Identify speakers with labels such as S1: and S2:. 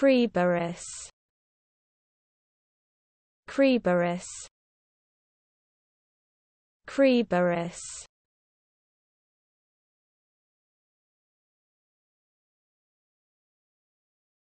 S1: Creberus Creberus Creberus